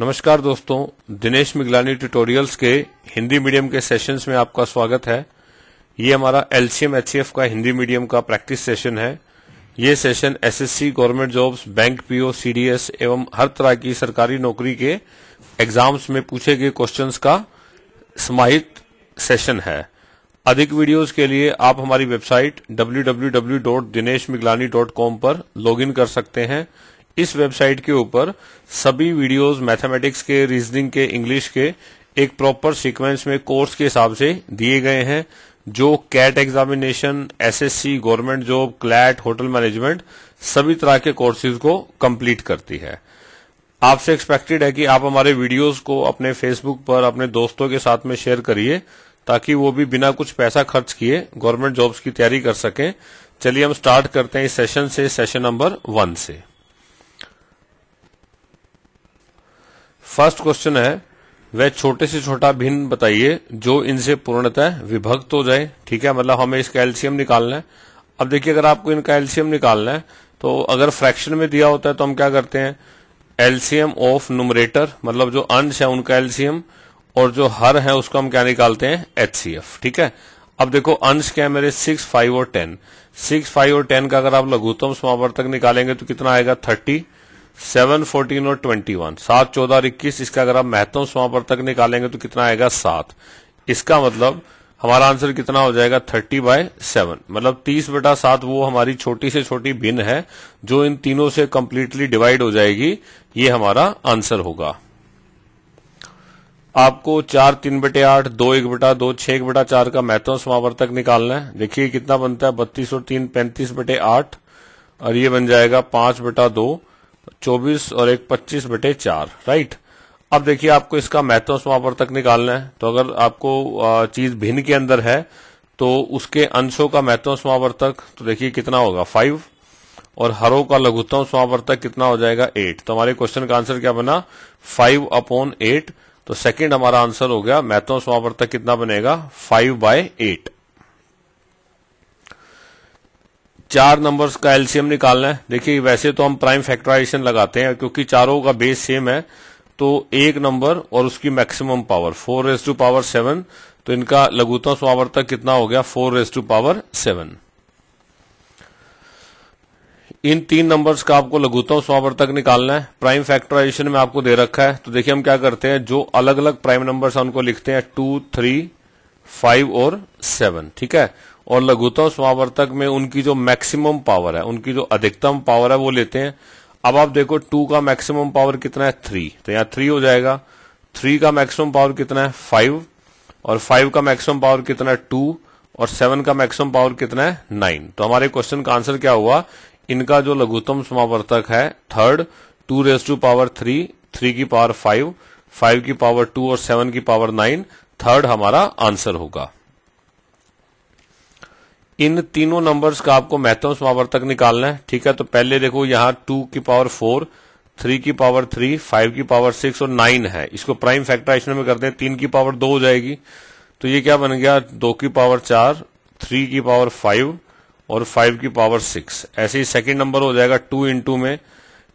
नमस्कार दोस्तों दिनेश मिगलानी ट्यूटोरियल्स के हिंदी मीडियम के सेशंस में आपका स्वागत है ये हमारा एलसीएम एचसीएफ का हिंदी मीडियम का प्रैक्टिस सेशन है ये session SSC government jobs bank PO CDS एवं हर तरह की सरकारी नौकरी के एग्जाम्स में पूछे गए क्वेश्चंस का समाहित सेशन है अधिक वीडियोज के लिए आप हमारी वेबसाइट डब्ल्यू पर लॉग कर सकते हैं इस वेबसाइट के ऊपर सभी वीडियोस मैथमेटिक्स के रीजनिंग के इंग्लिश के एक प्रॉपर सीक्वेंस में कोर्स के हिसाब से दिए गए हैं जो CAT examination SSC government job CLAT hotel management सभी तरह के कोर्सेज को कंप्लीट करती है आपसे एक्सपेक्टेड है कि आप हमारे वीडियोस को अपने फेसबुक पर अपने दोस्तों के साथ में शेयर करिए ताकि वो भी बिना कुछ पैसा खर्च किए गवर्नमेंट जॉब्स की तैयारी कर सकें चलिए हम स्टार्ट करते हैं इस सेशन से सेशन नंबर वन से फर्स्ट क्वेश्चन है वह छोटे से छोटा भिन्न बताइए जो इनसे पूर्णतः विभक्त हो जाए ठीक है मतलब हमें इसका एल्सियम निकालना है अब देखिए अगर आपको इनका एल्सियम निकालना है तो अगर फ्रैक्शन में दिया होता है तो हम क्या करते हैं एल्सियम ऑफ नुमरेटर मतलब जो अंश है उनका एल्सियम और जो हर है उसका हम क्या निकालते हैं एचसीएफ ठीक है अब देखो अंश क्या है मेरे सिक्स फाइव और टेन सिक्स फाइव और टेन का अगर आप लघुतम समावर्तक निकालेंगे तो कितना आएगा थर्टी सेवन फोर्टीन और ट्वेंटी वन सात चौदह और इक्कीस इसका अगर आप महत्व समापर तक निकालेंगे तो कितना आएगा सात इसका मतलब हमारा आंसर कितना हो जाएगा थर्टी बाय सेवन मतलब तीस बटा सात वो हमारी छोटी से छोटी भिन्न है जो इन तीनों से कंप्लीटली डिवाइड हो जाएगी ये हमारा आंसर होगा आपको चार तीन बटे आठ दो एक बटा दो छह एक बटा चार का महत्व समावर्तक निकालना है देखिए कितना बनता है बत्तीस और तीन पैंतीस बटे आठ और ये बन जाएगा पांच बटा दो चौबीस और एक पच्चीस बटे चार राइट अब देखिए आपको इसका मैथोस वहां पर तक निकालना है तो अगर आपको चीज भिन्न के अंदर है तो उसके अंशों का मैथोस वहां तक तो देखिए कितना होगा फाइव और हरों का लघुत्तम समावर तक कितना हो जाएगा एट तो हमारे क्वेश्चन का आंसर क्या बना फाइव अपॉन एट तो सेकेंड हमारा आंसर हो गया मैथों समावर तक कितना बनेगा फाइव बाय एट चार नंबर्स का एलसीएम निकालना है देखिए वैसे तो हम प्राइम फैक्टराइजेशन लगाते हैं क्योंकि चारों का बेस सेम है तो एक नंबर और उसकी maximum power four raise to power seven तो इनका लघुतम स्वावर्तक कितना हो गया four raise to power seven इन तीन नंबर्स का आपको लघुतम स्वावर्तक निकालना है प्राइम फैक्टराइजेशन में आपको दे रखा है तो देखिए हम क्या करते हैं जो अलग अलग प्राइम नंबर्स है उनको लिखते हैं टू थ्री फाइव और सेवन ठीक है और लघुतम समावर्तक में उनकी जो मैक्सिमम पावर है उनकी जो अधिकतम पावर है वो लेते हैं अब आप देखो टू का मैक्सिमम पावर कितना है थ्री तो यहां थ्री हो जाएगा थ्री का मैक्सिमम पावर कितना है फाइव और फाइव का मैक्सिमम पावर कितना है टू और सेवन का मैक्सिमम पावर कितना है नाइन तो हमारे क्वेश्चन का आंसर क्या हुआ इनका जो लघुतम समावर्तक है third two raise to power three three की पावर फाइव फाइव की पावर टू और सेवन की पावर नाइन थर्ड हमारा आंसर होगा इन तीनों नंबर्स का आपको महत्व समावर्तक निकालना है ठीक है तो पहले देखो यहां टू की पावर फोर थ्री की पावर थ्री फाइव की पावर सिक्स और नाइन है इसको प्राइम फैक्टराइजेशन में करते हैं तीन की पावर दो हो जाएगी तो ये क्या बन गया दो की पावर चार थ्री की पावर फाइव और फाइव की पावर सिक्स ऐसे ही सेकेंड नंबर हो जाएगा टू इन में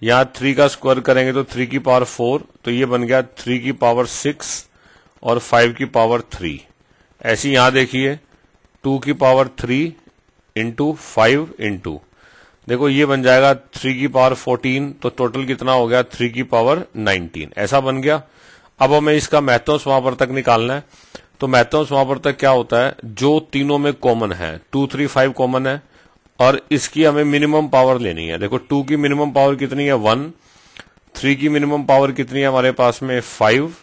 यहां थ्री का स्क्वायर करेंगे तो थ्री की पावर फोर तो ये बन गया थ्री की पावर सिक्स और फाइव की पावर थ्री ऐसी यहां देखिए टू की power three into five into देखो ये बन जाएगा थ्री की पावर फोर्टीन तो टोटल कितना हो गया थ्री की पावर नाइनटीन ऐसा बन गया अब हमें इसका मैथोस वहां पर तक निकालना है तो महत्व वहां पर तक क्या होता है जो तीनों में कॉमन है टू थ्री फाइव कॉमन है और इसकी हमें मिनिमम पावर लेनी है देखो टू की मिनिमम पावर कितनी है वन थ्री की मिनिमम पावर कितनी है हमारे पास में फाइव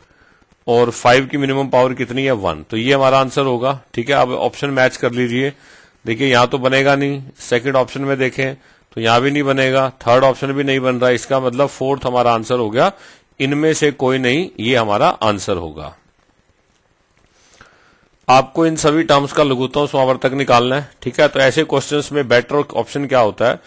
और फाइव की मिनिमम पावर कितनी है वन तो ये हमारा आंसर होगा ठीक है अब ऑप्शन मैच कर लीजिए देखिए यहां तो बनेगा नहीं सेकंड ऑप्शन में देखें तो यहां भी नहीं बनेगा थर्ड ऑप्शन भी नहीं बन रहा इसका मतलब फोर्थ हमारा आंसर हो गया इनमें से कोई नहीं ये हमारा आंसर होगा आपको इन सभी टर्म्स का लघुतम समावर्तक निकालना है ठीक है तो ऐसे क्वेश्चंस में बेटर ऑप्शन क्या होता है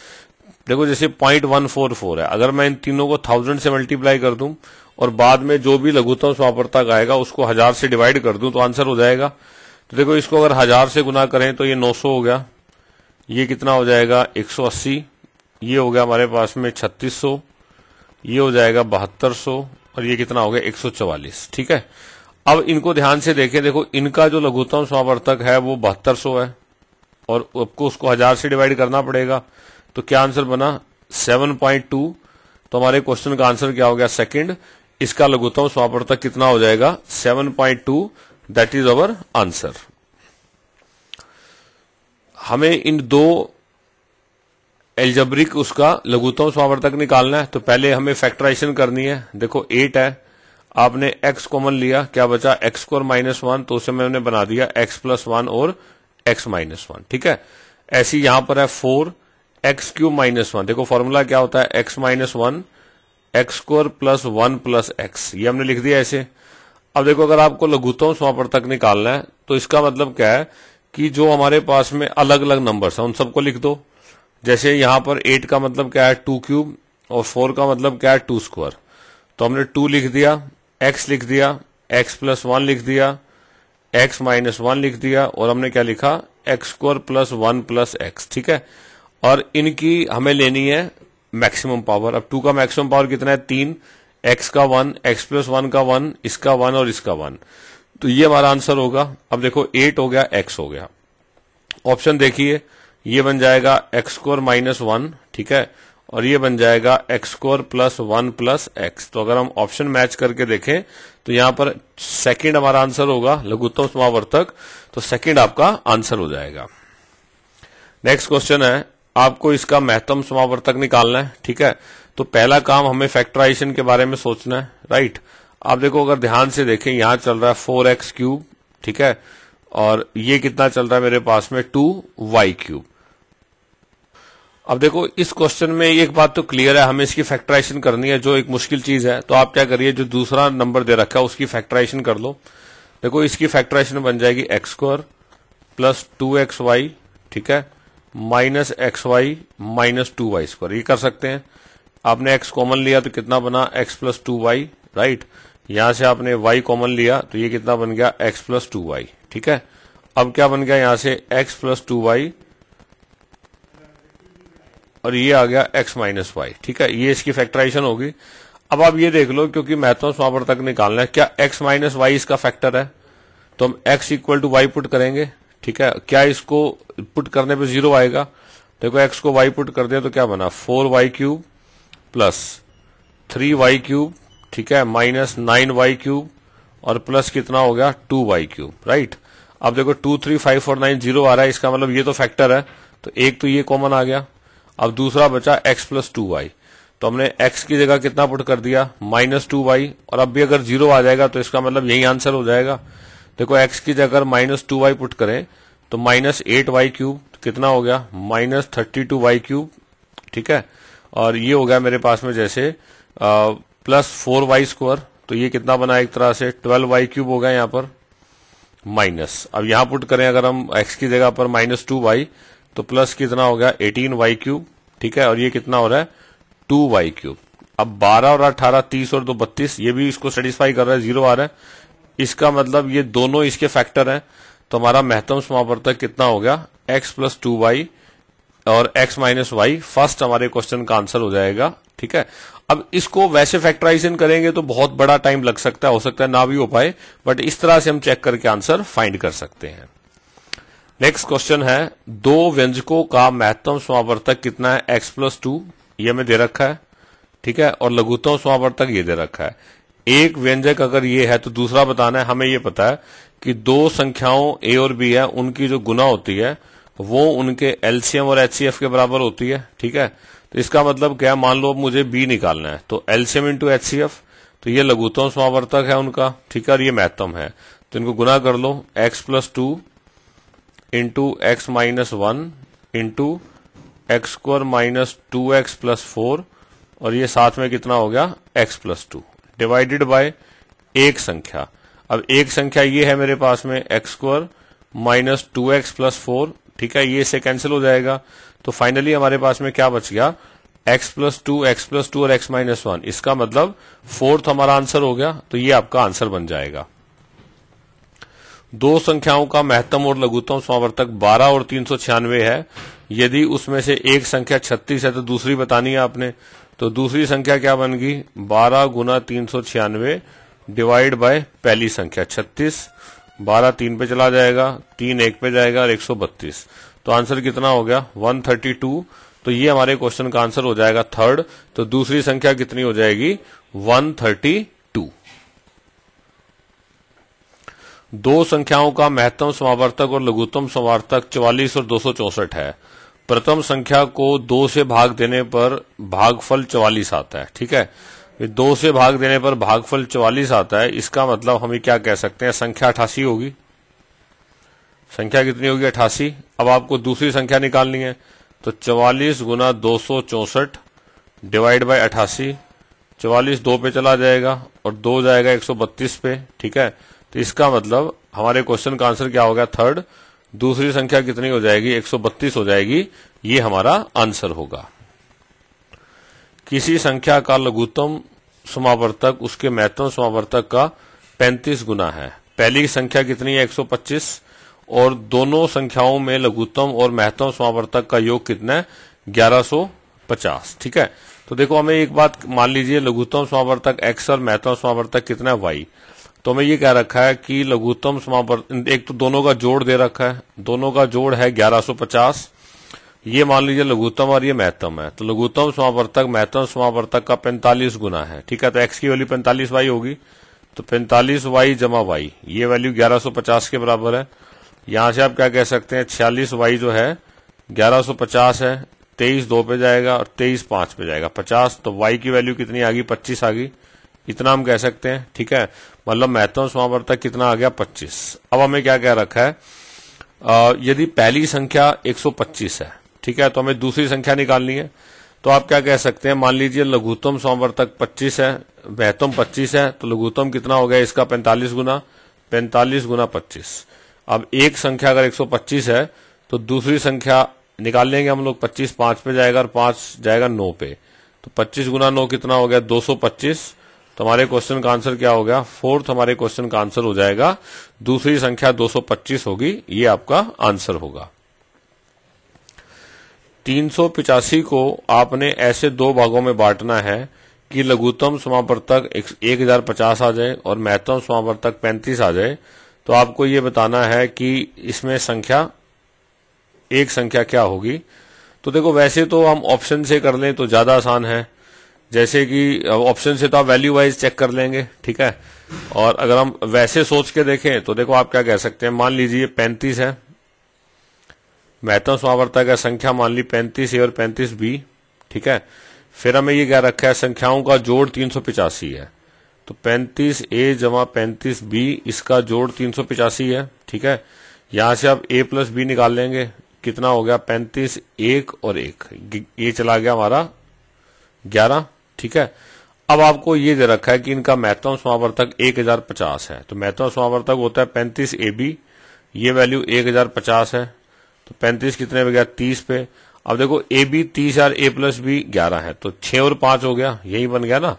देखो जैसे पॉइंट वन फोर फोर है अगर मैं इन तीनों को थाउजेंड से मल्टीप्लाई कर दूं और बाद में जो भी लघुतम तक आएगा उसको हजार से डिवाइड कर दूं तो आंसर हो जाएगा तो देखो इसको अगर हजार से गुना करें तो ये 900 हो गया ये कितना हो जाएगा 180 ये हो गया हमारे पास में 3600 ये हो जाएगा बहत्तर और ये कितना हो गया एक ठीक है अब इनको ध्यान से देखे देखो इनका जो लघुतम स्वावर्तक है वो बहत्तर सौ है और आपको उसको हजार से डिवाइड करना पड़ेगा तो क्या आंसर बना सेवन पॉइंट टू तो हमारे क्वेश्चन का आंसर क्या हो गया सेकंड इसका लघुतम समापवर्तक कितना हो जाएगा 7.2 point two that is our answer हमें इन दो एल्जब्रिक उसका लघुतम स्वावर्तक निकालना है तो पहले हमें फैक्टराइजेशन करनी है देखो एट है आपने एक्स कॉमन लिया क्या बचा एक्स स्क्वायर माइनस वन तो उसे मैंने बना दिया एक्स प्लस वन और एक्स माइनस वन ठीक है ऐसी यहां पर है four X cube minus one देखो फॉर्मूला क्या होता है X minus one X square plus one plus X ये हमने लिख दिया ऐसे अब देखो अगर आपको लघुतम समापन तक निकालना है तो इसका मतलब क्या है कि जो हमारे पास में अलग अलग नंबर्स हैं उन सबको लिख दो जैसे यहां पर एट का मतलब क्या है टू क्यूब और फोर का मतलब क्या है टू स्क्वायर तो हमने टू लिख दिया एक्स लिख दिया एक्स प्लस वन लिख दिया एक्स माइनस वन लिख दिया और हमने क्या लिखा X square plus one plus X ठीक है और इनकी हमें लेनी है मैक्सिमम पावर अब टू का मैक्सिमम पावर कितना है तीन एक्स का वन एक्स प्लस वन का वन इसका वन और इसका वन तो ये हमारा आंसर होगा अब देखो एट हो गया एक्स हो गया ऑप्शन देखिए ये बन जाएगा एक्स स्क्र माइनस वन ठीक है और ये बन जाएगा X square plus one plus X तो अगर हम ऑप्शन मैच करके देखें तो यहां पर सेकंड हमारा आंसर होगा लघुत्तम समावर्तक तो सेकंड आपका आंसर हो जाएगा नेक्स्ट क्वेश्चन है आपको इसका महत्तम समावर्तक निकालना है ठीक है तो पहला काम हमें फैक्टराइजेशन के बारे में सोचना है राइट आप देखो अगर ध्यान से देखें यहां चल रहा है फोर एक्स क्यूब ठीक है और ये कितना चल रहा है मेरे पास में टू वाई क्यूब अब देखो इस क्वेश्चन में एक बात तो क्लियर है हमें इसकी फैक्टराइजेशन करनी है जो एक मुश्किल चीज है तो आप क्या करिए जो दूसरा नंबर दे रखा है उसकी फैक्टराइजेशन कर लो देखो इसकी फैक्टराइजेशन बन जाएगी X square plus two X Y ठीक है minus X Y minus two Y square ये कर सकते हैं आपने एक्स कॉमन लिया तो कितना बना X plus two Y right यहां से आपने वाई कॉमन लिया तो ये कितना बन गया एक्स प्लस टू वाई ठीक है अब क्या बन गया यहां से एक्स प्लस टू वाई और ये आ गया एक्स माइनस वाई ठीक है ये इसकी फैक्टराइजेशन होगी अब आप ये देख लो क्योंकि मैथोस वहां पर तक निकालना है क्या एक्स माइनस वाई इसका फैक्टर है तो हम x equal to y put करेंगे ठीक है क्या इसको पुट करने पे जीरो आएगा देखो एक्स को वाई पुट कर दिया तो क्या बना four y cube plus three y cube ठीक है माइनस नाइन वाई क्यूब और प्लस कितना हो गया टू वाई क्यूब राइट अब देखो two three five four nine zero आ रहा है इसका मतलब ये तो फैक्टर है तो एक तो ये कॉमन आ गया अब दूसरा बचा एक्स प्लस टू वाई तो हमने एक्स की जगह कितना पुट कर दिया माइनस टू वाई और अब भी अगर जीरो आ जाएगा तो इसका मतलब यही आंसर हो जाएगा देखो एक्स की जगह माइनस टू वाई पुट करें तो माइनस एट वाई क्यूब कितना हो गया minus thirty two y cube ठीक है और ये हो गया मेरे पास में जैसे आ, प्लस फोर वाई स्क्वायर तो ये कितना बना एक तरह से ट्वेल्व वाई क्यूब हो गया यहाँ पर माइनस अब यहां पुट करें अगर हम एक्स की जगह पर माइनस टू वाई तो प्लस कितना हो गया एटीन वाई क्यूब ठीक है और ये कितना हो रहा है टू वाई क्यूब अब बारह और अठारह तीस और दो बत्तीस ये भी इसको सेटिस्फाई कर रहा है जीरो आ रहा है इसका मतलब ये दोनों इसके फैक्टर हैं तो हमारा महत्तम समावर्तक कितना हो गया एक्स प्लस टू वाई और एक्स माइनस वाई फर्स्ट हमारे क्वेश्चन का आंसर हो जाएगा ठीक है अब इसको वैसे फैक्टराइजेशन करेंगे तो बहुत बड़ा टाइम लग सकता है हो सकता है ना भी हो पाए बट इस तरह से हम चेक करके आंसर फाइंड कर सकते हैं नेक्स्ट क्वेश्चन है दो व्यंजकों का महत्तम समावर्तक कितना है एक्स प्लस टू ये हमें दे रखा है ठीक है और लघुतम समावर्तक ये दे रखा है एक व्यंजक अगर ये है तो दूसरा बताना है हमें ये पता है कि दो संख्याओं ए और बी है उनकी जो गुना होती है तो वो उनके एलसीएम और एचसीएफ के बराबर होती है ठीक है तो इसका मतलब क्या मान लो अब मुझे बी निकालना है तो एलसीएम इंटू एचसीएफ तो ये लघुतम समावर्तक है उनका ठीक है और ये महत्तम है तो इनको गुना कर लो x plus two into x minus one into x square minus two x plus four और ये साथ में कितना हो गया x plus two divided by एक संख्या अब एक संख्या ये है मेरे पास में x square minus two x plus four ठीक है ये इसे कैंसिल हो जाएगा तो फाइनली हमारे पास में क्या बच गया x plus two x plus two और एक्स माइनस वन इसका मतलब फोर्थ हमारा आंसर हो गया तो ये आपका आंसर बन जाएगा दो संख्याओं का महत्तम और लघुतम समावर्तक 12 और तीन है यदि उसमें से एक संख्या 36 है तो दूसरी बतानी है आपने तो दूसरी संख्या क्या बन गई बारह गुना तीन सौ छियानवे डिवाइड बाय पहली संख्या छत्तीस बारह तीन पे चला जाएगा तीन एक पे जाएगा और एक सौ बत्तीस तो आंसर कितना हो गया वन थर्टी टू तो ये हमारे क्वेश्चन का आंसर हो जाएगा थर्ड तो दूसरी संख्या कितनी हो जाएगी वन थर्टी टू दो संख्याओं का महत्तम समावर्तक और लघुत्तम समावर्तक चौवालीस और दो सौ चौसठ है प्रथम संख्या को दो से भाग देने पर भागफल चौवालीस आता है ठीक है दो से भाग देने पर भागफल चौवालीस आता है इसका मतलब हमें क्या कह सकते हैं संख्या अठासी होगी संख्या कितनी होगी अठासी अब आपको दूसरी संख्या निकालनी है तो चौवालीस गुना दो सौ चौसठ डिवाइड बाय अठासी चौवालीस दो पे चला जाएगा और दो जाएगा एक सौ बत्तीस पे ठीक है तो इसका मतलब हमारे क्वेश्चन का आंसर क्या होगा थर्ड दूसरी संख्या कितनी हो जाएगी 132 हो जाएगी ये हमारा आंसर होगा किसी संख्या का लघुतम समावर्तक उसके महत्तम समावर्तक का 35 गुना है पहली संख्या कितनी है 125 और दोनों संख्याओं में लघुतम और महत्तम समावर्तक का योग कितना है 1150 ठीक है तो देखो हमें एक बात मान लीजिए लघुतम समावर्तक एक्स और महत्तम समावर्तक कितना है वाई तो हमें ये कह रखा है कि लघुत्तम समापवर्तन एक तो दोनों का जोड़ दे रखा है दोनों का जोड़ है 1150 ये मान लीजिए लघुत्तम और ये महत्तम है तो लघुत्तम समावर्तक महत्तम समावर्तक का 45 गुना है ठीक है तो एक्स की वैल्यू 45 वाई होगी तो 45 वाई जमा वाई ये वैल्यू 1150 के बराबर है यहां से आप क्या कह सकते हैं छियालीस वाई जो है ग्यारह है तेईस दो पे जाएगा और तेईस पांच पे जाएगा पचास तो वाई की वैल्यू कितनी आ गई पच्चीस आ गई इतना हम कह सकते हैं ठीक है मतलब महत्व समावर्तक तक कितना आ गया 25 अब हमें क्या कह रखा है आ, यदि पहली संख्या 125 है ठीक है तो हमें दूसरी संख्या निकालनी है तो आप क्या कह सकते हैं मान लीजिए लघुत्तम समावर्तक 25 है महत्व 25 है तो लघुत्तम कितना हो गया इसका 45 गुना 45 गुना 25 अब एक संख्या अगर 125 है तो दूसरी संख्या निकाल लेंगे हम लोग पच्चीस पांच पे जाएगा और पांच जाएगा नौ पे तो पच्चीस गुना नौ कितना हो गया दो तो हमारे क्वेश्चन का आंसर क्या हो गया फोर्थ हमारे क्वेश्चन का आंसर हो जाएगा दूसरी संख्या 225 होगी ये आपका आंसर होगा तीन को आपने ऐसे दो भागों में बांटना है कि लघुतम समावर्तक एक हजार पचास आ जाए और महत्तम समावर्तक पैंतीस आ जाए तो आपको ये बताना है कि इसमें संख्या एक संख्या क्या होगी तो देखो वैसे तो हम ऑप्शन से कर लें तो ज्यादा आसान है जैसे कि ऑप्शन से तो आप वैल्यू वाइज चेक कर लेंगे ठीक है और अगर हम वैसे सोच के देखें तो देखो आप क्या कह सकते हैं मान लीजिए पैंतीस है महत्व स्वावर्ता का संख्या मान ली पैंतीस ए और पैंतीस बी ठीक है फिर हमें ये क्या रखा है संख्याओं का जोड़ तीन सौ पिचासी है तो पैंतीस ए जमा पैंतीस बी इसका जोड़ तीन सौ पिचासी है ठीक है यहां से आप ए प्लस बी निकाल लेंगे कितना हो गया पैंतीस एक और एक ये चला गया हमारा ग्यारह ठीक है अब आपको ये दे रखा है कि इनका महत्व समावर्तक एक हजार पचास है तो महत्व समावर्तक होता है पैंतीस ए बी ये वैल्यू एक हजार पचास है तो पैंतीस कितने पे गया तीस पे अब देखो ए बी तीस यार ए प्लस बी ग्यारह है तो छह और पांच हो गया यही बन गया ना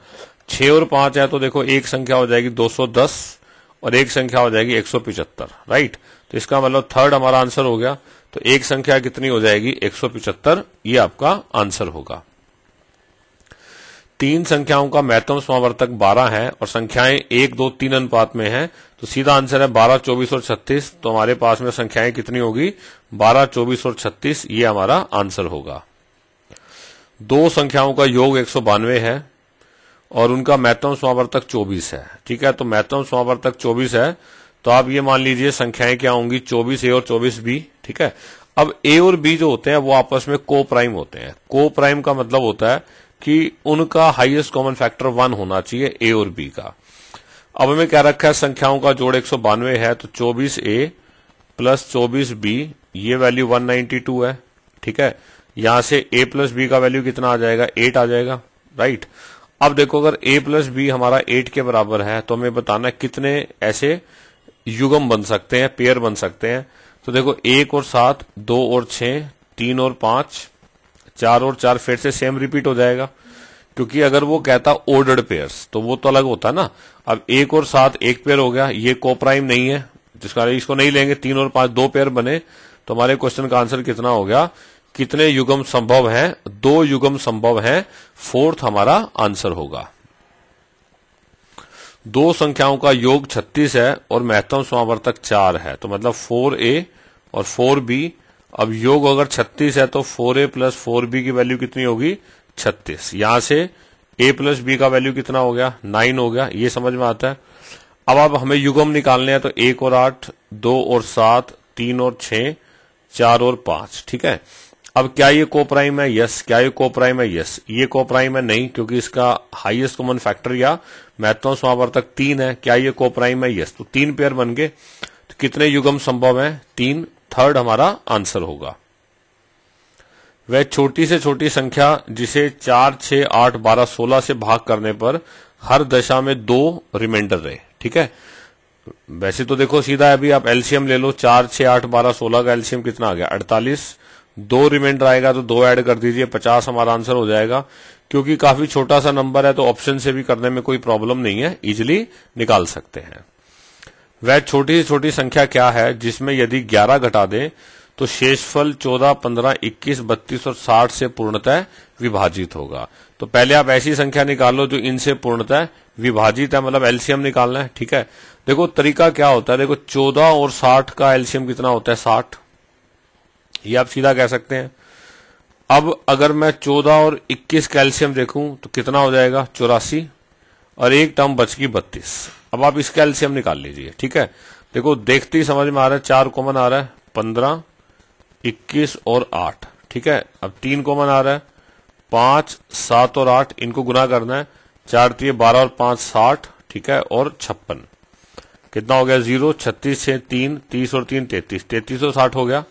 छह और पांच है तो देखो एक संख्या हो जाएगी दो सौ दस और एक संख्या हो जाएगी एक सौ पिचहत्तर राइट तो इसका मतलब थर्ड हमारा आंसर हो गया तो एक संख्या कितनी हो जाएगी एक सौ पिचहत्तर ये आपका आंसर होगा तीन संख्याओं का महत्तम समावर्तक बारह है और संख्याएं एक दो तीन अनुपात में है तो सीधा आंसर है बारह चौबीस और छत्तीस तो हमारे पास में संख्याएं कितनी होगी बारह चौबीस और छत्तीस ये हमारा आंसर होगा दो संख्याओं का योग एक सौ बानवे है और उनका महत्तम समावर्तक चौबीस है ठीक है तो महत्तम समावर्तक चौबीस है तो आप ये मान लीजिए संख्याएं क्या होंगी चौबीस ए और चौबीस बी ठीक है अब ए और बी जो होते हैं वो आपस में को प्राइम होते हैं को प्राइम का मतलब होता है कि उनका हाईएस्ट कॉमन फैक्टर वन होना चाहिए ए और बी का अब हमें क्या रखा है संख्याओं का जोड़ एक है तो चौबीस ए प्लस चौबीस बी ये वैल्यू 192 है ठीक है यहां से ए प्लस बी का वैल्यू कितना आ जाएगा एट आ जाएगा राइट अब देखो अगर ए प्लस बी हमारा एट के बराबर है तो हमें बताना कितने ऐसे युगम बन सकते हैं पेयर बन सकते हैं तो देखो एक और सात दो और छह तीन और पांच चार और चार फिर से सेम रिपीट हो जाएगा क्योंकि अगर वो कहता ओर्डर्ड पेयर तो वो तो अलग होता ना अब एक और सात एक पेयर हो गया ये कोप्राइम नहीं है जिसका इसको नहीं लेंगे तीन और पांच दो पेयर बने तो हमारे क्वेश्चन का आंसर कितना हो गया कितने युगम संभव हैं दो युगम संभव हैं फोर्थ हमारा आंसर होगा दो संख्याओं का योग छत्तीस है और महत्तम समावर्तक चार है तो मतलब फोर ए और फोर बी अब योग अगर 36 है तो 4a प्लस फोर की वैल्यू कितनी होगी 36 यहां से a प्लस बी का वैल्यू कितना हो गया 9 हो गया ये समझ में आता है अब आप हमें युगम निकालने हैं तो एक और आठ दो और सात तीन और छ चार और पांच ठीक है अब क्या ये कोप्राइम है यस क्या ये कोप्राइम है यस ये कोप्राइम है नहीं क्योंकि इसका हाईएस्ट कॉमन फैक्टर या महत्वांश महावर्तक तीन है क्या ये कोप्राइम है यस तो तीन पेयर बन गए तो कितने युगम संभव है तीन थर्ड हमारा आंसर होगा वह छोटी से छोटी संख्या जिसे चार छह आठ बारह सोलह से भाग करने पर हर दशा में दो रिमाइंडर रहे ठीक है वैसे तो देखो सीधा अभी आप एलसीएम ले लो चार छह आठ बारह सोलह का एलसीएम कितना आ गया अड़तालीस दो रिमाइंडर आएगा तो दो ऐड कर दीजिए पचास हमारा आंसर हो जाएगा क्योंकि काफी छोटा सा नंबर है तो ऑप्शन से भी करने में कोई प्रॉब्लम नहीं है इजिली निकाल सकते हैं वह छोटी से छोटी संख्या क्या है जिसमें यदि 11 घटा दें तो शेषफल 14, 15, 21, 32 और 60 से पूर्णतः विभाजित होगा तो पहले आप ऐसी संख्या निकालो जो इनसे पूर्णतः विभाजित है मतलब एलसीएम निकालना है ठीक है देखो तरीका क्या होता है देखो 14 और 60 का एलसीएम कितना होता है साठ ये आप सीधा कह सकते हैं अब अगर मैं 14 और 21 का एल्शियम देखूं तो कितना हो जाएगा चौरासी और एक टर्म बच गई बत्तीस अब आप इसका एल्सियम निकाल लीजिए ठीक है देखो देखते ही समझ में आ रहा है चार कॉमन आ रहा है पंद्रह इक्कीस और आठ ठीक है अब तीन कॉमन आ रहा है पांच सात और आठ इनको गुना करना है चार तीय बारह और पांच साठ ठीक है और छप्पन कितना हो गया जीरो छत्तीस छह तीन तीस और तीन तैतीस तैतीस और साठ हो गया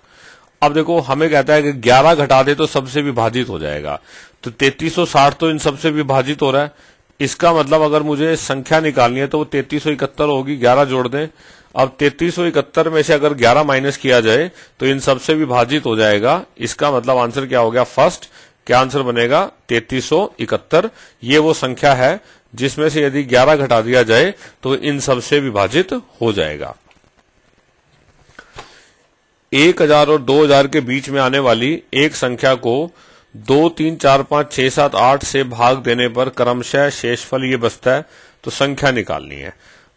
अब देखो हमें कहता है कि ग्यारह घटा दे तो सबसे विभाजित हो जाएगा तो तैतीस और साठ तो इन सबसे विभाजित हो रहा है इसका मतलब अगर मुझे संख्या निकालनी है तो वो तैतीस होगी ग्यारह जोड़ दें अब तैतीस में से अगर ग्यारह माइनस किया जाए तो इन सबसे विभाजित हो जाएगा इसका मतलब आंसर क्या हो गया फर्स्ट क्या आंसर बनेगा तैतीस ये वो संख्या है जिसमें से यदि 11 घटा दिया जाए तो इन सबसे विभाजित हो जाएगा एक हजार और दो हजार के बीच में आने वाली एक संख्या को दो तीन चार पांच छह सात आठ से भाग देने पर क्रमशः शेषफल ये बचता है तो संख्या निकालनी है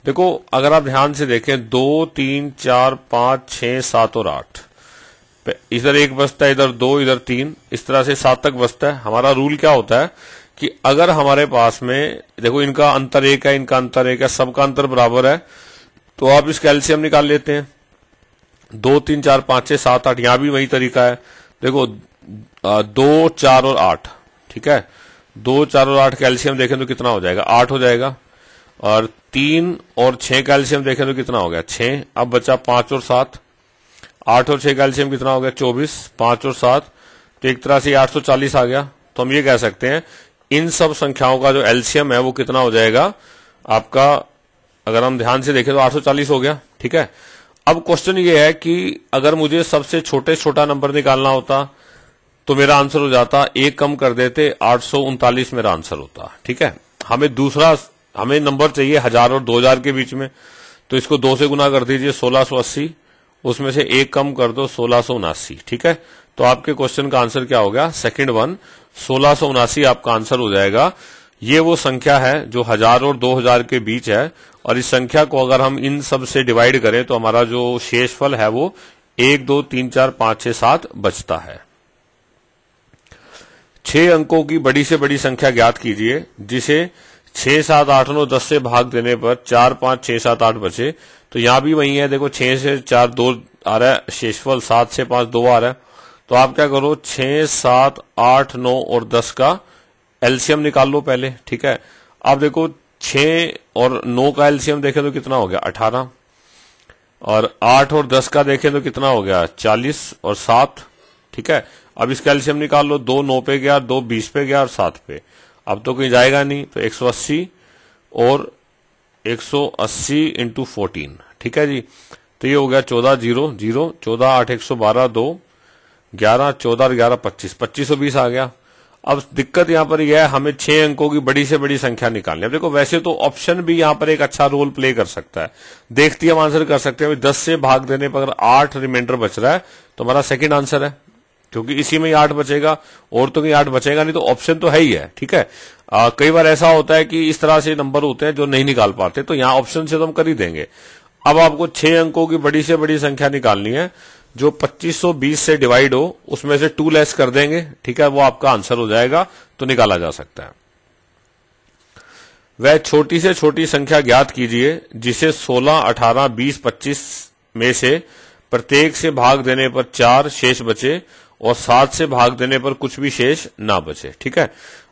देखो अगर आप ध्यान से देखें दो तीन चार पांच छह सात और आठ इधर एक बसता है इधर दो इधर तीन इस तरह से सात तक बसता है हमारा रूल क्या होता है कि अगर हमारे पास में देखो इनका अंतर एक है इनका अंतर एक है सबका अंतर बराबर है तो आप इस कैल्सियम निकाल लेते हैं दो तीन चार पांच छह सात आठ यहां भी वही तरीका है देखो दो चार और आठ ठीक है दो चार और आठ कैल्शियम देखें तो कितना हो जाएगा आठ हो जाएगा और तीन और छह कैल्शियम देखें तो कितना हो गया छह अब बचा पांच और सात आठ और छह कैल्शियम कितना हो गया चौबीस पांच और सात तो एक तरह से आठ सौ चालीस आ गया तो हम ये कह सकते हैं इन सब संख्याओं का जो एल्शियम है वो कितना हो जाएगा आपका अगर हम ध्यान से देखें तो चालीस हो गया ठीक है अब क्वेश्चन ये है कि अगर मुझे सबसे छोटे छोटा नंबर निकालना होता तो मेरा आंसर हो जाता एक कम कर देते आठ मेरा आंसर होता ठीक है हमें दूसरा हमें नंबर चाहिए हजार और दो हजार के बीच में तो इसको दो से गुना कर दीजिए सोलह सो अस्सी उसमें से एक कम कर दो सोलह सो उनासी ठीक है तो आपके क्वेश्चन का आंसर क्या हो गया सेकंड वन सोलह सो उनासी आपका आंसर हो जाएगा ये वो संख्या है जो हजार और दो हजार के बीच है और इस संख्या को अगर हम इन सब से डिवाइड करें तो हमारा जो शेष है वो एक दो तीन चार पांच छह सात बचता है छह अंकों की बड़ी से बड़ी संख्या ज्ञात कीजिए जिसे छह सात आठ नौ दस से भाग देने पर चार पांच छह सात आठ बचे तो यहां भी वही है देखो छह से चार दो आ रहा है शेषफल सात से पांच दो आ रहा है तो आप क्या करो छह सात आठ नौ और दस का एल्सियम निकाल लो पहले ठीक है आप देखो छ और नौ का एलसीएम देखे तो कितना हो गया अठारह और आठ और दस का देखे तो कितना हो गया चालीस और सात ठीक है अब इस कैल्शियम निकाल लो दो नौ पे गया दो बीस पे गया और सात पे अब तो कहीं जाएगा नहीं तो 180 और 180 सौ अस्सी इंटू फोर्टीन ठीक है जी तो ये हो गया चौदह जीरो जीरो चौदह आठ एक सौ बारह दो ग्यारह चौदह और ग्यारह पच्चीस पच्चीस सौ बीस आ गया अब दिक्कत यहां पर यह है हमें छह अंकों की बड़ी से बड़ी संख्या निकालनी है देखो वैसे तो ऑप्शन भी यहां पर एक अच्छा रोल प्ले कर सकता है देखती हम आंसर कर सकते हैं दस से भाग देने पर अगर आठ रिमाइंडर बच रहा है तो हमारा सेकंड आंसर है क्योंकि इसी में ही आठ बचेगा औरतों के आठ बचेगा नहीं तो ऑप्शन तो है ही है ठीक है आ, कई बार ऐसा होता है कि इस तरह से नंबर होते हैं जो नहीं निकाल पाते तो यहां ऑप्शन से तो हम कर ही देंगे अब आपको छह अंकों की बड़ी से बड़ी संख्या निकालनी है जो 2520 से डिवाइड हो उसमें से टू लेस कर देंगे ठीक है वो आपका आंसर हो जाएगा तो निकाला जा सकता है वह छोटी से छोटी संख्या ज्ञात कीजिए जिसे 16, 18, 20, 25 में से प्रत्येक से भाग देने पर चार शेष बचे और सात से भाग देने पर कुछ भी शेष ना बचे ठीक है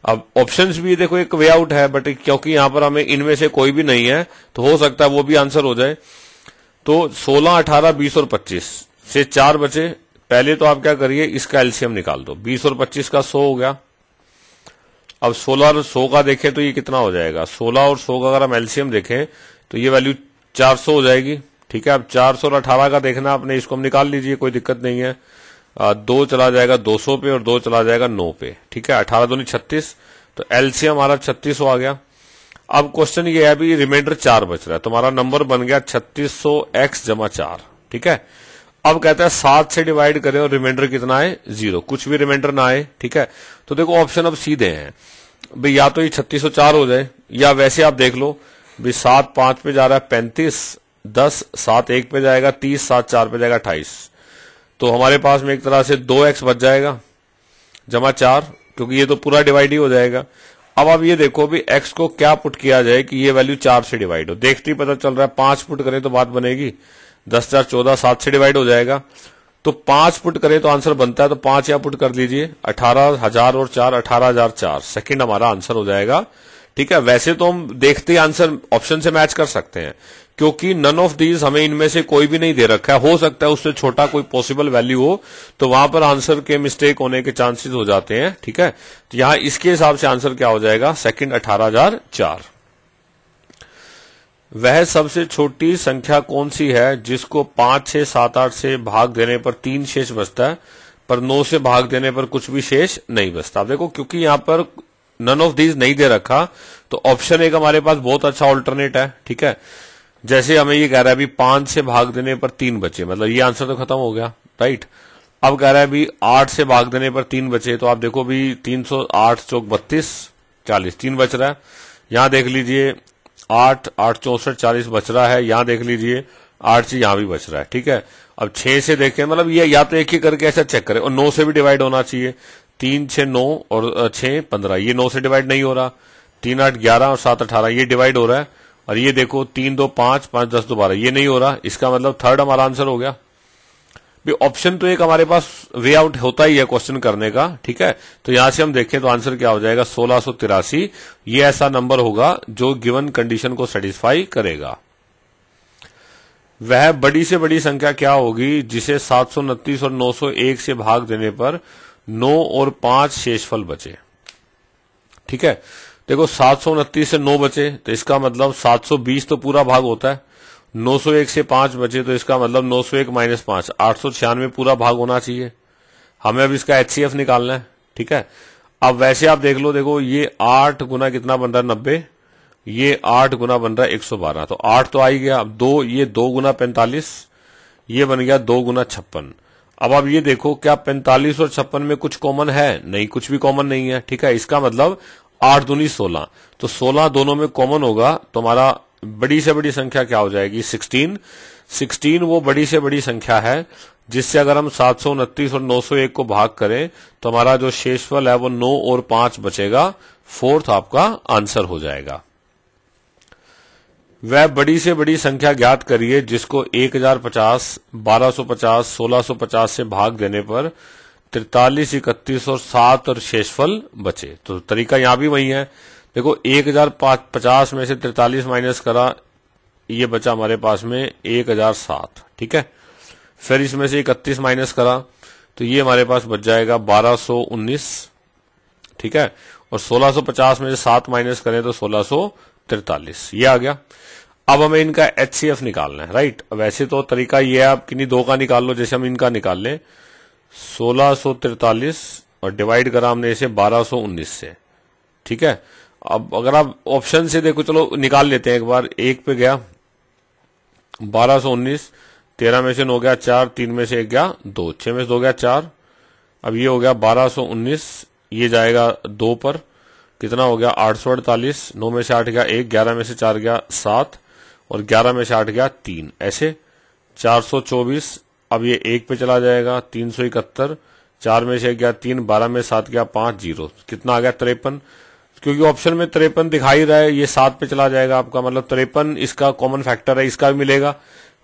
अब ऑप्शंस भी देखो एक वे आउट है बट क्योंकि यहां पर हमें इनमें से कोई भी नहीं है तो हो सकता है वो भी आंसर हो जाए तो 16, 18, 20 और 25 से चार बचे पहले तो आप क्या करिए इसका एल्सियम निकाल दो 20 और 25 का 100 हो गया अब 16 और 100 का देखें तो ये कितना हो जाएगा 16 और 100 का अगर हम एल्सियम देखें तो ये वैल्यू 400 हो जाएगी ठीक है अब 400 और 18 का देखना आपने इसको हम निकाल लीजिए कोई दिक्कत नहीं है दो चला जाएगा 200 पे और दो चला जाएगा नौ पे ठीक है अठारह दो छत्तीस तो एलसीएम हमारा छत्तीस आ गया अब क्वेश्चन ये है भी रिमाइंडर चार बच रहा है तुम्हारा नंबर बन गया छत्तीस सौ एक्स जमा चार ठीक है अब कहता है सात से डिवाइड करें और रिमाइंडर कितना है जीरो कुछ भी रिमाइंडर ना आए ठीक है तो देखो ऑप्शन अब सीधे हैं भाई या तो ये छत्तीस सौ चार हो जाए या वैसे आप देख लो भाई सात पांच पे जा रहा है पैंतीस दस सात एक पे जाएगा तीस सात चार पे जाएगा अट्ठाईस तो हमारे पास में एक तरह से दो एक्स बच जाएगा जमा चार क्योंकि ये तो पूरा डिवाइड ही हो जाएगा अब आप ये देखो भी एक्स को क्या पुट किया जाए कि ये वैल्यू चार से डिवाइड हो देखते ही पता चल रहा है पांच पुट करें तो बात बनेगी दस चार चौदह सात से डिवाइड हो जाएगा तो पांच पुट करें तो आंसर बनता है तो पांच या पुट कर लीजिए अठारह हजार और चार अठारह हजार चार सेकेंड हमारा आंसर हो जाएगा ठीक है वैसे तो हम देखते ही आंसर ऑप्शन से मैच कर सकते हैं क्योंकि नन ऑफ दीज हमें इनमें से कोई भी नहीं दे रखा है हो सकता है उससे छोटा कोई पॉसिबल वैल्यू हो तो वहां पर आंसर के मिस्टेक होने के चांसेस हो जाते हैं ठीक है तो यहां इसके हिसाब से आंसर क्या हो जाएगा सेकंड अठारह हजार चार वह सबसे छोटी संख्या कौन सी है जिसको पांच छह सात आठ से भाग देने पर तीन शेष बचता है पर नौ से भाग देने पर कुछ भी शेष नहीं बचता आप देखो क्योंकि यहां पर नन ऑफ दीज नहीं दे रखा तो ऑप्शन एक हमारे पास बहुत अच्छा ऑल्टरनेट है ठीक है जैसे हमें ये कह रहा है अभी पांच से भाग देने पर तीन बचे मतलब ये आंसर तो खत्म हो गया राइट अब कह रहा है अभी आठ से भाग देने पर तीन बचे तो आप देखो अभी तीन सौ आठ चौक बत्तीस चालीस तीन बच रहा है यहां देख लीजिए आठ आठ चौसठ चालीस बच रहा है यहां देख लीजिए आठ से यहां भी बच रहा है ठीक है अब छह से देखें मतलब ये या तो एक ही करके ऐसा चेक करें और नौ से भी डिवाइड होना चाहिए तीन छह नौ और छह पंद्रह ये नौ से डिवाइड नहीं हो रहा तीन आठ ग्यारह और सात अठारह ये डिवाइड हो रहा है और ये देखो तीन दो पांच पांच दस दो बारह ये नहीं हो रहा इसका मतलब थर्ड हमारा आंसर हो गया भी ऑप्शन तो एक हमारे पास वे आउट होता ही है क्वेश्चन करने का ठीक है तो यहां से हम देखें तो आंसर क्या हो जाएगा सोलह सो तिरासी ये ऐसा नंबर होगा जो गिवन कंडीशन को सेटिस्फाई करेगा वह बड़ी से बड़ी संख्या क्या होगी जिसे सात और 901 से भाग देने पर 9 और 5 शेषफल बचे ठीक है देखो सात सौ उनतीस से नौ बचे तो इसका मतलब सात सौ बीस तो पूरा भाग होता है नौ सौ एक से पांच बचे तो इसका मतलब नौ सौ एक माइनस पांच आठ सौ छियानवे पूरा भाग होना चाहिए हमें अब इसका एच निकालना है ठीक है अब वैसे आप देख लो देखो ये आठ गुना कितना बन रहा है नब्बे ये आठ गुना बन रहा है एक सौ बारह तो आठ तो आई गया अब दो ये दो गुना पैंतालीस ये बन गया दो गुना छप्पन अब आप ये देखो क्या पैंतालीस और छप्पन में कुछ कॉमन है नहीं कुछ भी कॉमन नहीं है ठीक है इसका मतलब आठ दूनी सोलह तो सोलह दोनों में कॉमन होगा तो हमारा बड़ी से बड़ी संख्या क्या हो जाएगी सिक्सटीन सिक्सटीन वो बड़ी से बड़ी संख्या है जिससे अगर हम सात सौ उनतीस और नौ सौ एक को भाग करें तो हमारा जो शेषफल है वो नौ और पांच बचेगा फोर्थ आपका आंसर हो जाएगा वह बड़ी से बड़ी संख्या ज्ञात करिए जिसको 1050, 1250, 1650 से भाग देने पर तिरतालीस इकतीस और सात और शेषफल बचे तो तरीका यहां भी वही है देखो एक हजार पचास में से तिरतालीस माइनस करा ये बचा हमारे पास में एक हजार सात ठीक है फिर इसमें से इकतीस माइनस करा तो ये हमारे पास बच जाएगा बारह सो उन्नीस ठीक है और सोलह सो पचास में से सात माइनस करें तो सोलह सो तिरतालीस ये आ गया अब हमें इनका एच निकालना है राइट वैसे तो तरीका ये है आप किन्नी दो का निकाल लो जैसे हम इनका निकाल लें 1643 और डिवाइड करा हमने इसे 1219 से ठीक है अब अगर आप ऑप्शन से देखो चलो निकाल लेते हैं एक बार एक पे गया 1219 तेरह में से नौ गया चार तीन में से एक गया दो छह में से दो गया चार अब ये हो गया 1219 ये जाएगा दो पर कितना हो गया आठ सौ अड़तालीस नौ में से आठ गया एक ग्यारह में से चार गया सात और ग्यारह में से आठ गया तीन ऐसे चार सौ चौबीस अब ये एक पे चला जाएगा तीन सौ इकहत्तर चार में से गया तीन बारह में सात गया पांच जीरो कितना आ गया तिरपन क्योंकि ऑप्शन में तिरपन दिखाई रहा है ये सात पे चला जाएगा आपका मतलब तिरपन इसका कॉमन फैक्टर है इसका भी मिलेगा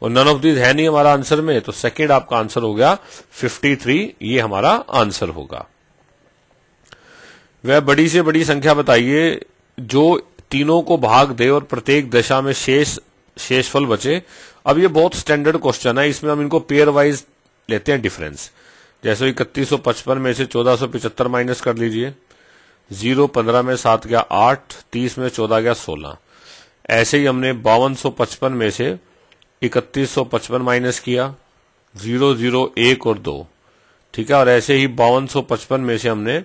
और नन ऑफ दीज है नहीं हमारा आंसर में तो सेकेंड आपका आंसर हो गया फिफ्टी थ्री ये हमारा आंसर होगा वह बड़ी से बड़ी संख्या बताइए जो तीनों को भाग दे और प्रत्येक दशा में शेष शेषफल बचे अब ये बहुत स्टैंडर्ड क्वेश्चन है इसमें हम इनको पेयर वाइज लेते हैं डिफरेंस जैसे इकतीस में से चौदह माइनस कर लीजिए जीरो पंद्रह में सात गया आठ तीस में चौदह गया सोलह ऐसे ही हमने बावन पचपन में से इकतीस सौ पचपन माइनस किया जीरो जीरो एक और दो ठीक है और ऐसे ही बावन पचपन में से हमने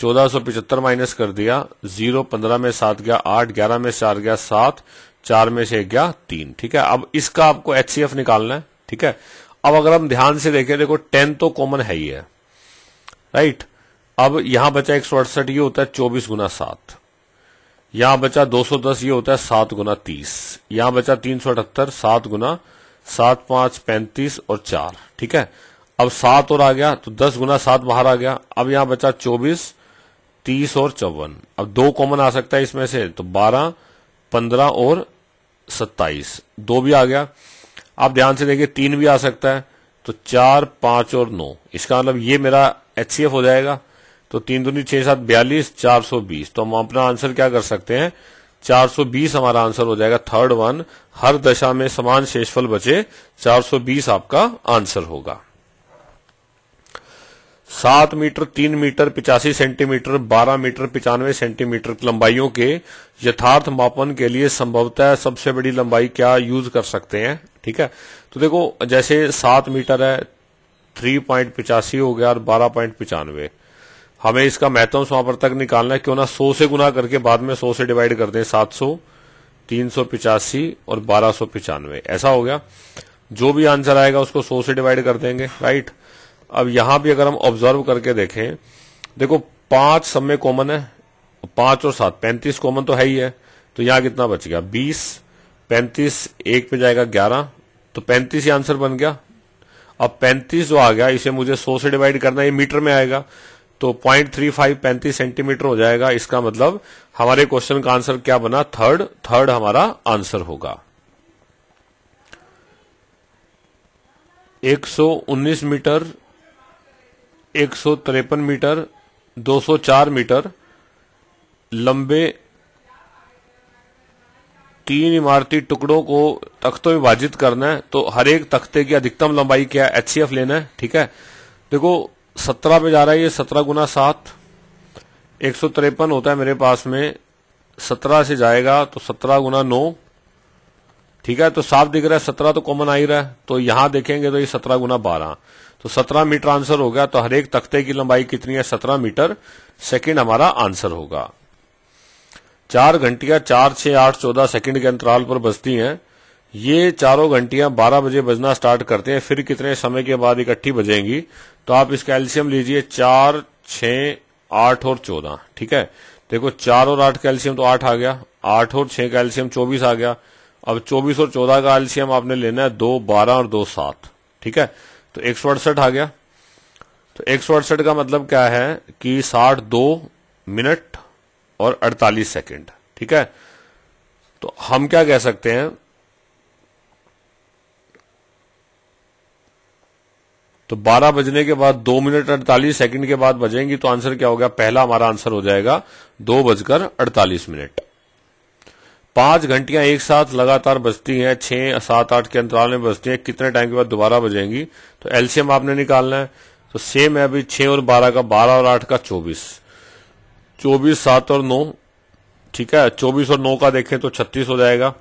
चौदह माइनस कर दिया जीरो पंद्रह में सात गया आठ ग्यारह में चार गया सात चार में से गया तीन ठीक है अब इसका आपको एच निकालना है ठीक है अब अगर हम ध्यान से देखें देखो टेन तो कॉमन है ही है राइट अब यहां बचा एक सौ अड़सठ ये होता है चौबीस गुना सात यहां बचा दो सौ दस ये होता है सात गुना तीस यहां बचा तीन सौ अठहत्तर सात गुना सात पांच पैंतीस और चार ठीक है अब सात और आ गया तो दस गुना सात बाहर आ गया अब यहां बचा चौबीस तीस और चौवन अब दो कॉमन आ सकता है इसमें से तो बारह पंद्रह और सत्ताईस दो भी आ गया आप ध्यान से देखिए तीन भी आ सकता है तो चार पांच और नौ इसका मतलब ये मेरा एच हो जाएगा तो तीन दूनी छह सात बयालीस चार सौ बीस तो हम अपना आंसर क्या कर सकते हैं चार सौ बीस हमारा आंसर हो जाएगा थर्ड वन हर दशा में समान शेषफल बचे चार सौ बीस आपका आंसर होगा सात मीटर तीन मीटर पिचासी सेंटीमीटर बारह मीटर पिचानवे सेंटीमीटर लंबाइयों के यथार्थ मापन के लिए संभवतः सबसे बड़ी लंबाई क्या यूज कर सकते हैं ठीक है तो देखो जैसे सात मीटर है थ्री पॉइंट पिचासी हो गया और बारह पॉइंट पिचानवे हमें इसका महत्व वहां पर तक निकालना है क्यों ना सौ से गुना करके बाद में सौ से डिवाइड कर दें सात सौ तीन सौ पिचासी और बारह सौ पिचानवे ऐसा हो गया जो भी आंसर आएगा उसको सौ से डिवाइड कर देंगे राइट अब यहां भी अगर हम ऑब्जर्व करके देखें देखो पांच सब में कॉमन है पांच और सात पैंतीस कॉमन तो है ही है तो यहां कितना बच गया बीस पैंतीस एक पे जाएगा ग्यारह तो पैंतीस ही आंसर बन गया अब पैंतीस जो आ गया इसे मुझे सौ से डिवाइड करना है ये मीटर में आएगा तो पॉइंट थ्री फाइव पैंतीस सेंटीमीटर हो जाएगा इसका मतलब हमारे क्वेश्चन का आंसर क्या बना थर्ड थर्ड हमारा आंसर होगा 119 मीटर एक सौ मीटर 204 मीटर लंबे तीन इमारती टुकड़ों को तख्तों में विभाजित करना है तो हर एक तख्ते की अधिकतम लंबाई क्या है एचसीएफ लेना है ठीक है देखो सत्रह पे जा रहा है ये सत्रह गुना सात एक सौ होता है मेरे पास में सत्रह से जाएगा तो सत्रह गुना नौ ठीक है तो साफ दिख रहा है सत्रह तो कॉमन आ ही रहा है तो यहां देखेंगे तो ये सत्रह गुना बारह तो सत्रह मीटर आंसर हो गया तो हरेक तख्ते की लंबाई कितनी है सत्रह मीटर सेकंड हमारा आंसर होगा चार घंटिया चार छह आठ चौदह सेकंड के अंतराल पर बजती हैं ये चारों घंटियां बारह बजे बजना स्टार्ट करते हैं फिर कितने समय के बाद इकट्ठी बजेंगी तो आप इसका एल्शियम लीजिए चार छ आठ और चौदह ठीक है देखो चार और आठ कैल्शियम तो आठ आ गया आठ और छह कैल्शियम चौबीस आ गया अब चौबीस और चौदह का एल्शियम आपने लेना है दो बारह और दो सात ठीक है तो एक आ गया तो एक का मतलब क्या है कि साठ दो मिनट और अड़तालीस सेकेंड ठीक है तो हम क्या कह सकते हैं तो 12 बजने के बाद 2 मिनट 48 सेकंड के बाद बजेंगी तो आंसर क्या होगा पहला हमारा आंसर हो जाएगा दो बजकर 48 मिनट पांच घंटियां एक साथ लगातार बजती हैं छह सात आठ के अंतराल में बजती हैं कितने टाइम के बाद दोबारा बजेंगी तो एलसीएम आपने निकालना है तो सेम है अभी छह और बारह का बारह और आठ का चौबीस चौबीस सात और नौ ठीक है चौबीस और नौ का देखें तो छत्तीस हो जाएगा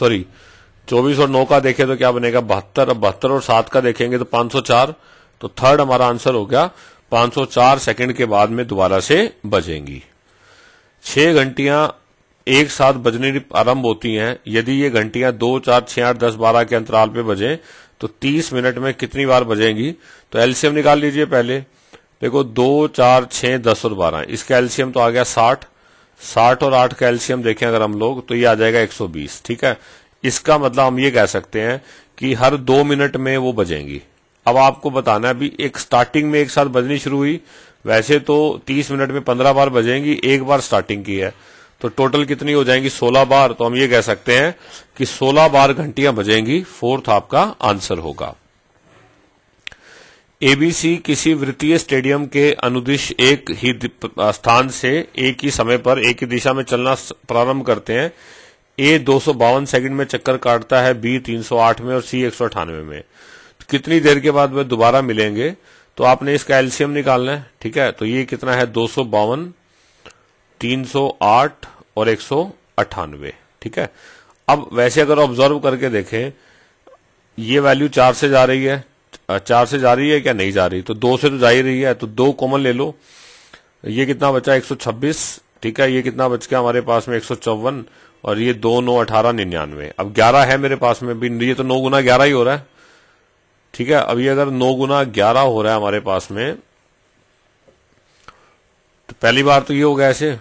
सॉरी चौबीस और नौ का देखें तो क्या बनेगा बहत्तर और बहत्तर और सात का देखेंगे तो पांच सौ चार तो थर्ड हमारा आंसर हो गया पांच सौ चार सेकेंड के बाद में दोबारा से बजेंगी छह घंटियां एक साथ बजने आरंभ होती हैं यदि ये घंटियां दो चार छह आठ दस बारह के अंतराल पे बजे तो तीस मिनट में कितनी बार बजेंगी तो एलसीएम निकाल लीजिए पहले देखो दो चार छह दस और बारह इसका एलसीएम तो आ गया साठ साठ और आठ का एलसीएम देखें अगर हम लोग तो ये आ जाएगा एक सौ बीस ठीक है इसका मतलब हम ये कह सकते हैं कि हर दो मिनट में वो बजेंगी अब आपको बताना है अभी एक स्टार्टिंग में एक साथ बजनी शुरू हुई वैसे तो तीस मिनट में 15 बार बजेंगी एक बार स्टार्टिंग की है तो टोटल कितनी हो जाएंगी 16 बार तो हम ये कह सकते हैं कि 16 बार घंटियां बजेंगी फोर्थ आपका आंसर होगा एबीसी किसी वृत्तीय स्टेडियम के अनुदिश एक ही स्थान से एक ही समय पर एक ही दिशा में चलना प्रारंभ करते हैं ए दो सेकंड में चक्कर काटता है बी 308 में और सी एक में तो कितनी देर के बाद वे दोबारा मिलेंगे तो आपने इसका एल्सियम निकालना है ठीक है तो ये कितना है दो 308 और एक ठीक है अब वैसे अगर ऑब्जर्व करके देखें ये वैल्यू चार से जा रही है चार से जा रही है क्या नहीं जा रही तो दो से तो जा ही रही है तो दो कॉमन ले लो ये कितना बचा 126 ठीक है ये कितना बच गया हमारे पास में एक और ये दो नौ अठारह निन्यानवे अब ग्यारह है मेरे पास में भी ये तो नौ गुना ग्यारह ही हो रहा है ठीक है अब ये अगर नौ गुना ग्यारह हो रहा है हमारे पास में तो पहली बार तो ये हो गया ऐसे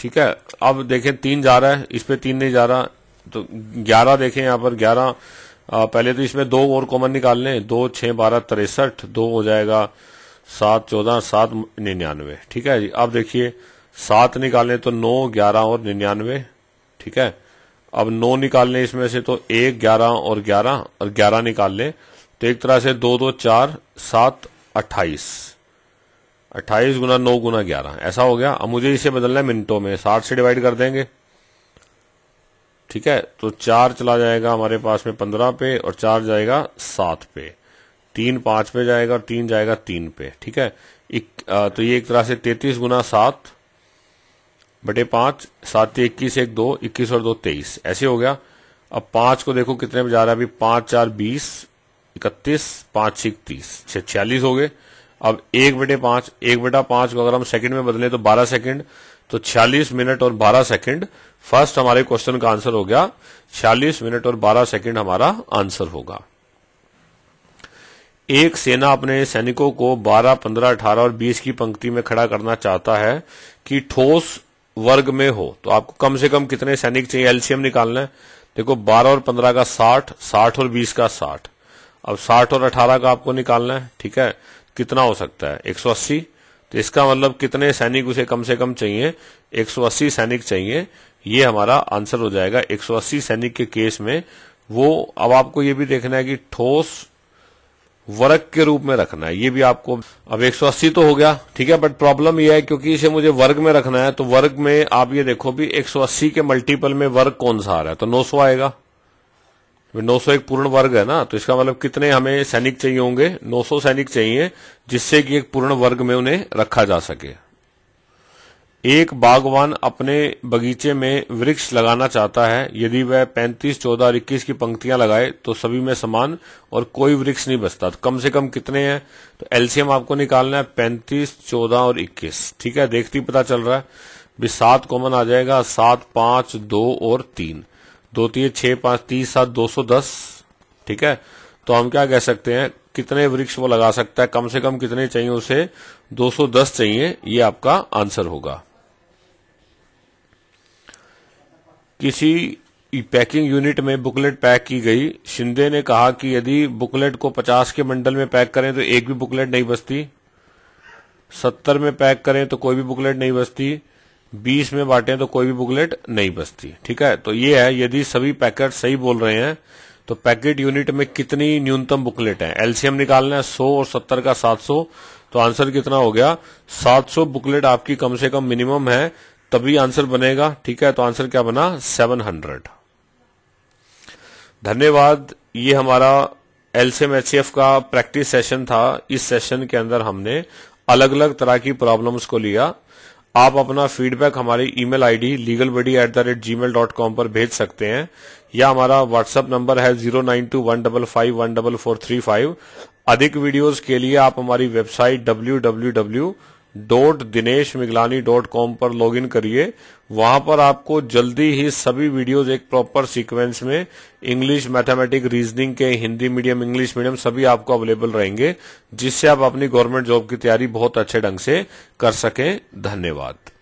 ठीक है अब देखें तीन जा रहा है इस पे तीन नहीं जा रहा तो ग्यारह देखें यहां पर ग्यारह पहले तो इसमें दो और कॉमन निकाल लें दो छह बारह तिरसठ दो हो जाएगा सात चौदह सात निन्यानवे ठीक है जी अब देखिए सात निकालें तो नौ ग्यारह और निन्यानवे ठीक है अब नौ निकाल लें इसमें से तो एक ग्यारह और ग्यारह और ग्यारह निकाल लें तो एक तरह से दो दो चार सात अट्ठाईस अट्ठाईस गुना नौ गुना ग्यारह ऐसा हो गया अब मुझे इसे बदलना है मिनटों में साठ से डिवाइड कर देंगे ठीक है तो चार चला जाएगा हमारे पास में पंद्रह पे और चार जाएगा सात पे तीन पांच पे जाएगा और तीन जाएगा तीन पे ठीक है एक, आ, तो ये एक तरह से तैतीस गुना सात बटे पांच सात इक्कीस एक दो इक्कीस और दो तेईस ऐसे हो गया अब पांच को देखो कितने में जा रहा है अभी पांच चार बीस इकतीस पांच छह तीस छियालीस हो गए अब एक बटे पांच एक बटा पांच को अगर हम सेकंड में बदले तो बारह सेकंड तो छियालीस मिनट और बारह सेकंड फर्स्ट हमारे क्वेश्चन का आंसर हो गया छियालीस मिनट और बारह सेकंड हमारा आंसर होगा एक सेना अपने सैनिकों को 12, 15, 18 और 20 की पंक्ति में खड़ा करना चाहता है कि ठोस वर्ग में हो तो आपको कम से कम कितने सैनिक चाहिए एलसीएम निकालना है देखो बारह और पंद्रह का साठ साठ और बीस का साठ अब साठ और अठारह का आपको निकालना है ठीक है कितना हो सकता है 180 तो इसका मतलब कितने सैनिक उसे कम से कम चाहिए 180 सैनिक चाहिए ये हमारा आंसर हो जाएगा 180 सैनिक के केस में वो अब आपको ये भी देखना है कि ठोस वर्ग के रूप में रखना है ये भी आपको अब 180 तो हो गया ठीक है बट प्रॉब्लम ये है क्योंकि इसे मुझे वर्ग में रखना है तो वर्ग में आप ये देखो भी 180 के मल्टीपल में वर्ग कौन सा आ रहा है तो 900 आएगा नौ सौ एक पूर्ण वर्ग है ना तो इसका मतलब कितने हमें सैनिक चाहिए होंगे 900 सैनिक चाहिए जिससे कि एक पूर्ण वर्ग में उन्हें रखा जा सके एक बागवान अपने बगीचे में वृक्ष लगाना चाहता है यदि वह 35, 14 और 21 की पंक्तियां लगाए तो सभी में समान और कोई वृक्ष नहीं बचता तो कम से कम कितने हैं तो एलसीएम आपको निकालना है पैंतीस चौदह और इक्कीस ठीक है देखते ही पता चल रहा है भी सात कॉमन आ जाएगा सात पांच दो और तीन दो तीन छह पांच तीस सात दो सौ दस ठीक है तो हम क्या कह सकते हैं कितने वृक्ष वो लगा सकता है कम से कम कितने चाहिए उसे 210 चाहिए ये आपका आंसर होगा किसी पैकिंग यूनिट में बुकलेट पैक की गई शिंदे ने कहा कि यदि बुकलेट को 50 के मंडल में पैक करें तो एक भी बुकलेट नहीं बचती 70 में पैक करें तो कोई भी बुकलेट नहीं बचती बीस में बांटे तो कोई भी बुकलेट नहीं बचती ठीक है तो ये है यदि सभी पैकेट सही बोल रहे हैं तो पैकेट यूनिट में कितनी न्यूनतम बुकलेट है एलसीएम निकालना है सौ और सत्तर का सात सौ तो आंसर कितना हो गया सात सौ बुकलेट आपकी कम से कम मिनिमम है तभी आंसर बनेगा ठीक है तो आंसर क्या बना सेवन हंड्रेड धन्यवाद ये हमारा एलसीएम एचसीएफ का प्रैक्टिस सेशन था इस सेशन के अंदर हमने अलग अलग तरह की प्रॉब्लम्स को लिया आप अपना फीडबैक हमारी email ID legal buddy at the rate Gmail dot com पर भेज सकते हैं या हमारा व्हाट्सएप नंबर है zero nine two one double five one double four three five अधिक वीडियोस के लिए आप हमारी website W W W dot Dinesh Miglani dot com पर लॉग इन करिए वहां पर आपको जल्दी ही सभी वीडियोस एक प्रॉपर सीक्वेंस में इंग्लिश मैथमेटिक रीजनिंग के हिंदी मीडियम इंग्लिश मीडियम सभी आपको अवेलेबल रहेंगे जिससे आप अपनी गवर्नमेंट जॉब की तैयारी बहुत अच्छे ढंग से कर सकें धन्यवाद